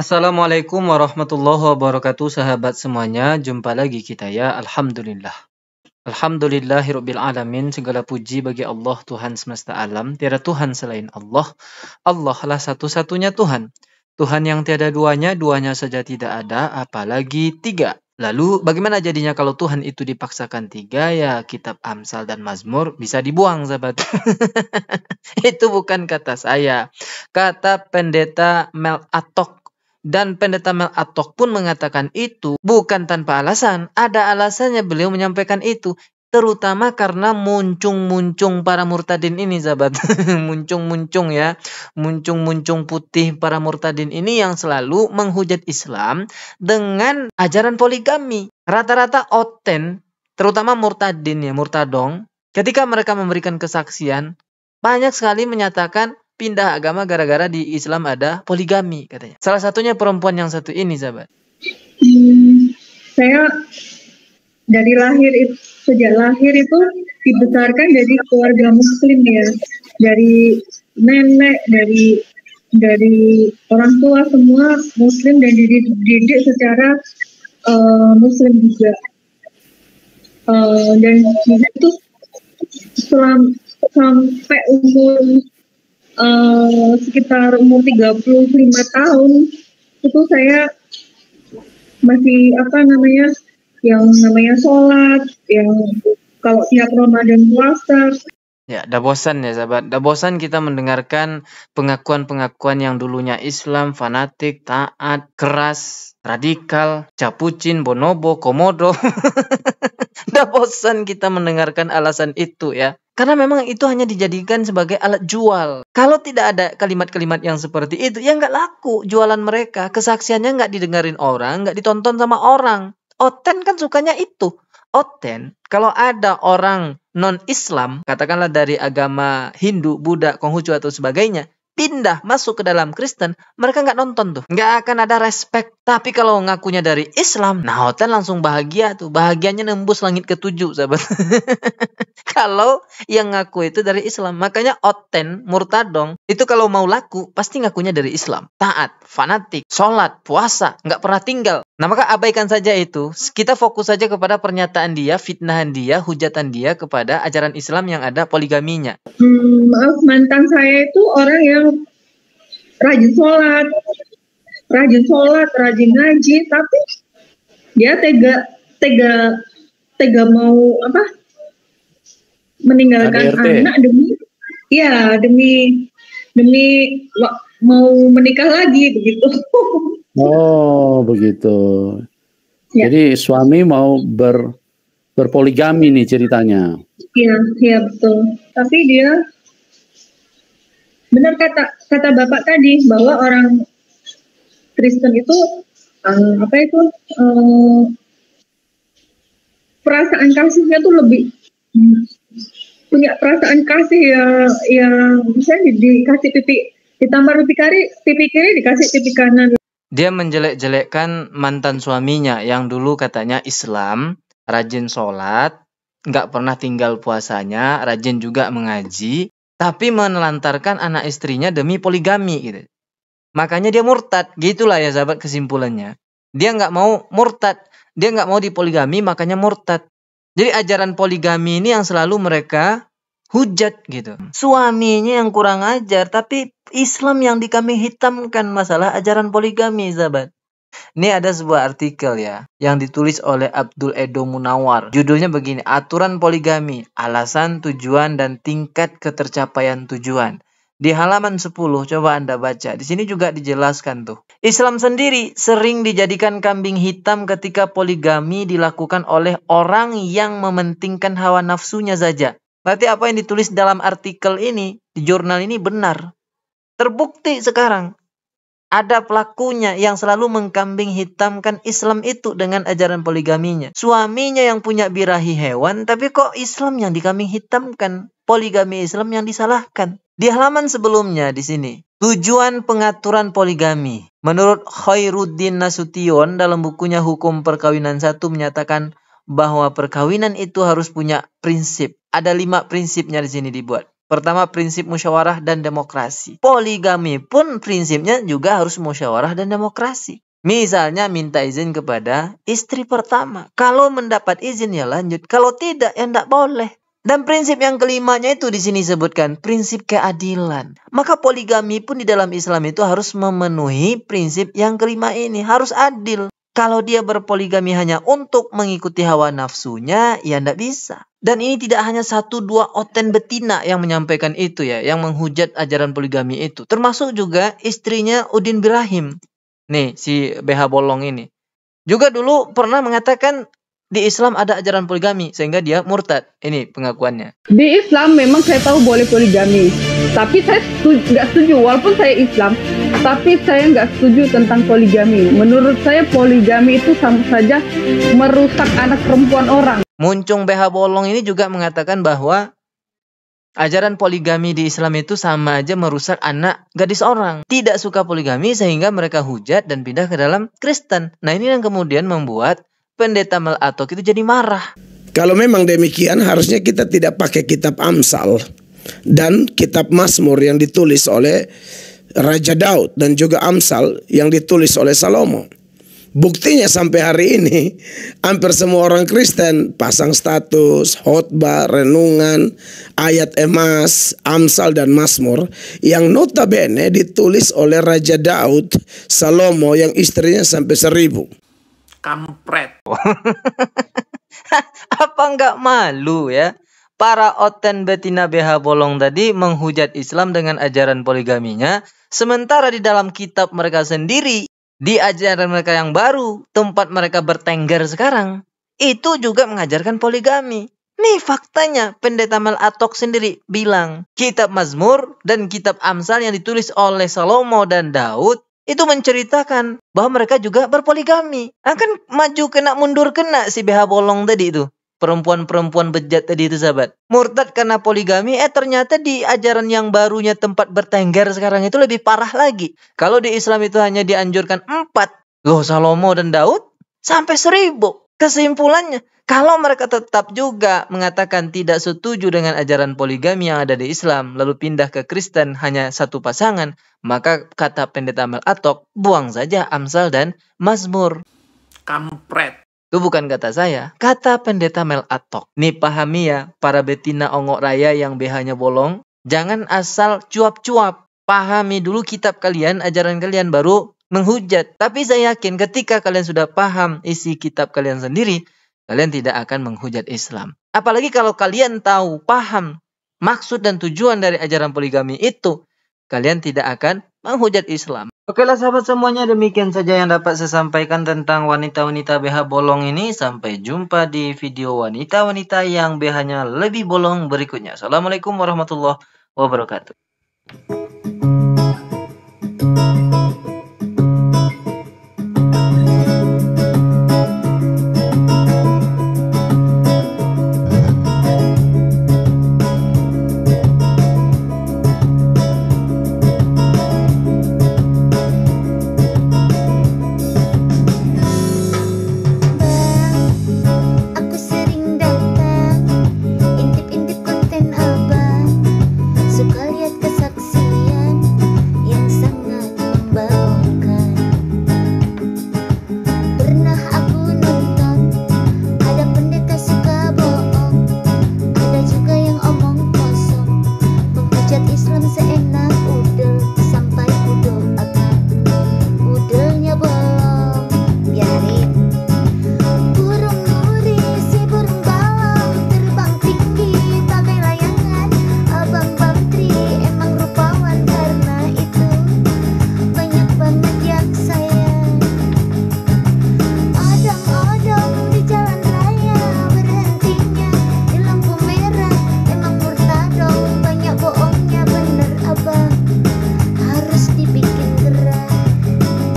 Assalamualaikum warahmatullahi wabarakatuh sahabat semuanya. Jumpa lagi kita ya. Alhamdulillah. Alhamdulillahirabbil alamin. Segala puji bagi Allah Tuhan semesta alam. Tiada Tuhan selain Allah. Allah lah satu-satunya Tuhan. Tuhan yang tiada duanya, duanya saja tidak ada, apalagi tiga. Lalu bagaimana jadinya kalau Tuhan itu dipaksakan tiga ya kitab Amsal dan Mazmur bisa dibuang sahabat. itu bukan kata saya. Kata pendeta Mel Atok dan pendeta Mel Atok pun mengatakan itu bukan tanpa alasan. Ada alasannya beliau menyampaikan itu terutama karena muncung-muncung para murtadin ini sahabat muncung-muncung ya muncung-muncung putih para murtadin ini yang selalu menghujat Islam dengan ajaran poligami rata-rata oten terutama murtadin ya murtadong ketika mereka memberikan kesaksian banyak sekali menyatakan pindah agama gara-gara di Islam ada poligami katanya salah satunya perempuan yang satu ini sahabat hmm, saya dari lahir itu sejak lahir itu dibesarkan dari keluarga muslim ya dari nenek dari dari orang tua semua muslim dan dididik secara uh, muslim juga uh, dan itu selam, sampai umur uh, sekitar umur 35 tahun itu saya masih apa namanya yang namanya sholat, yang kalau tiap Ramadan puasa. Ya, dah bosan ya sahabat. Dah bosan kita mendengarkan pengakuan-pengakuan yang dulunya Islam, fanatik, taat, keras, radikal, capucin, bonobo, komodo. dah bosan kita mendengarkan alasan itu ya. Karena memang itu hanya dijadikan sebagai alat jual. Kalau tidak ada kalimat-kalimat yang seperti itu, ya nggak laku jualan mereka. Kesaksiannya nggak didengarin orang, nggak ditonton sama orang. Oten kan sukanya itu. Oten, kalau ada orang non-Islam, katakanlah dari agama Hindu, Buddha, Konghucu atau sebagainya, pindah masuk ke dalam Kristen, mereka nggak nonton tuh. Nggak akan ada respect. Tapi kalau ngakunya dari Islam, nah Oten langsung bahagia tuh. Bahagianya nembus langit ketujuh, sahabat. kalau yang ngaku itu dari Islam. Makanya Oten, Murtadong, itu kalau mau laku, pasti ngakunya dari Islam. Taat, fanatik, sholat, puasa, nggak pernah tinggal. Nah maka abaikan saja itu. Hmm. Kita fokus saja kepada pernyataan dia, fitnahan dia, hujatan dia kepada ajaran Islam yang ada poligaminya. Hmm, maaf mantan saya itu orang yang rajin sholat, rajin sholat, rajin ngaji, tapi dia tega tega tega mau apa? Meninggalkan ADRT. anak demi ya demi demi mau menikah lagi begitu. Oh, begitu. Ya. Jadi suami mau ber berpoligami nih ceritanya. Iya, iya betul. Tapi dia benar kata kata Bapak tadi bahwa orang Kristen itu uh, apa itu uh, perasaan kasihnya tuh lebih punya perasaan kasih yang yang bisa di, dikasih pipi ditambah pipi kiri pipi kiri dikasih pipi kanan dia menjelek-jelekkan mantan suaminya yang dulu katanya Islam, rajin sholat, nggak pernah tinggal puasanya, rajin juga mengaji, tapi menelantarkan anak istrinya demi poligami gitu. Makanya dia murtad, gitulah ya sahabat kesimpulannya. Dia nggak mau murtad, dia nggak mau dipoligami, makanya murtad. Jadi ajaran poligami ini yang selalu mereka hujat gitu. Hmm. Suaminya yang kurang ajar, tapi Islam yang kami hitamkan masalah ajaran poligami, sahabat. Ini ada sebuah artikel ya yang ditulis oleh Abdul Edo Munawar. Judulnya begini, Aturan Poligami, Alasan, Tujuan, dan Tingkat Ketercapaian Tujuan. Di halaman 10 coba Anda baca. Di sini juga dijelaskan tuh. Islam sendiri sering dijadikan kambing hitam ketika poligami dilakukan oleh orang yang mementingkan hawa nafsunya saja. Berarti apa yang ditulis dalam artikel ini, di jurnal ini benar. Terbukti sekarang ada pelakunya yang selalu mengkambing hitamkan Islam itu dengan ajaran poligaminya. Suaminya yang punya birahi hewan, tapi kok Islam yang dikambing hitamkan? Poligami Islam yang disalahkan. Di halaman sebelumnya di sini, tujuan pengaturan poligami. Menurut Khairuddin Nasution dalam bukunya Hukum Perkawinan 1 menyatakan, bahwa perkawinan itu harus punya prinsip. Ada lima prinsipnya di sini dibuat. Pertama prinsip musyawarah dan demokrasi. Poligami pun prinsipnya juga harus musyawarah dan demokrasi. Misalnya minta izin kepada istri pertama. Kalau mendapat izin ya lanjut. Kalau tidak ya tidak boleh. Dan prinsip yang kelimanya itu di sini sebutkan prinsip keadilan. Maka poligami pun di dalam Islam itu harus memenuhi prinsip yang kelima ini. Harus adil. Kalau dia berpoligami hanya untuk mengikuti hawa nafsunya, ya tidak bisa. Dan ini tidak hanya satu dua oten betina yang menyampaikan itu ya, yang menghujat ajaran poligami itu. Termasuk juga istrinya Udin Birahim. Nih, si BH Bolong ini. Juga dulu pernah mengatakan di Islam ada ajaran poligami sehingga dia murtad. Ini pengakuannya. Di Islam memang saya tahu boleh poligami, tapi saya nggak setuju walaupun saya Islam. Tapi saya nggak setuju tentang poligami. Menurut saya poligami itu sama saja merusak anak perempuan orang. Muncung BH Bolong ini juga mengatakan bahwa Ajaran poligami di Islam itu sama aja merusak anak gadis orang. Tidak suka poligami sehingga mereka hujat dan pindah ke dalam Kristen. Nah ini yang kemudian membuat pendeta atau itu jadi marah. Kalau memang demikian harusnya kita tidak pakai kitab Amsal dan kitab Mazmur yang ditulis oleh Raja Daud dan juga Amsal yang ditulis oleh Salomo. Buktinya sampai hari ini hampir semua orang Kristen pasang status, khotbah, renungan, ayat emas, Amsal dan Mazmur yang notabene ditulis oleh Raja Daud, Salomo yang istrinya sampai seribu. Kampret. Apa nggak malu ya? Para Oten Betina BH Bolong tadi menghujat Islam dengan ajaran poligaminya Sementara di dalam kitab mereka sendiri, di ajaran mereka yang baru, tempat mereka bertengger sekarang, itu juga mengajarkan poligami. Nih faktanya, pendeta Malatok sendiri bilang, kitab Mazmur dan kitab Amsal yang ditulis oleh Salomo dan Daud itu menceritakan bahwa mereka juga berpoligami. Akan maju kena mundur kena si BH bolong tadi itu perempuan-perempuan bejat tadi itu sahabat. Murtad karena poligami, eh ternyata di ajaran yang barunya tempat bertengger sekarang itu lebih parah lagi. Kalau di Islam itu hanya dianjurkan empat, loh Salomo dan Daud sampai seribu. Kesimpulannya, kalau mereka tetap juga mengatakan tidak setuju dengan ajaran poligami yang ada di Islam, lalu pindah ke Kristen hanya satu pasangan, maka kata pendeta Mel Atok, buang saja Amsal dan Mazmur. Kampret. Itu bukan kata saya, kata pendeta Mel Atok. Nih pahami ya, para betina ongok raya yang BH-nya bolong, jangan asal cuap-cuap. Pahami dulu kitab kalian, ajaran kalian, baru menghujat. Tapi saya yakin ketika kalian sudah paham isi kitab kalian sendiri, kalian tidak akan menghujat Islam. Apalagi kalau kalian tahu, paham maksud dan tujuan dari ajaran poligami itu, kalian tidak akan menghujat Islam. Oke lah sahabat semuanya demikian saja yang dapat saya sampaikan tentang wanita-wanita BH bolong ini. Sampai jumpa di video wanita-wanita yang BH-nya lebih bolong berikutnya. Assalamualaikum warahmatullahi wabarakatuh.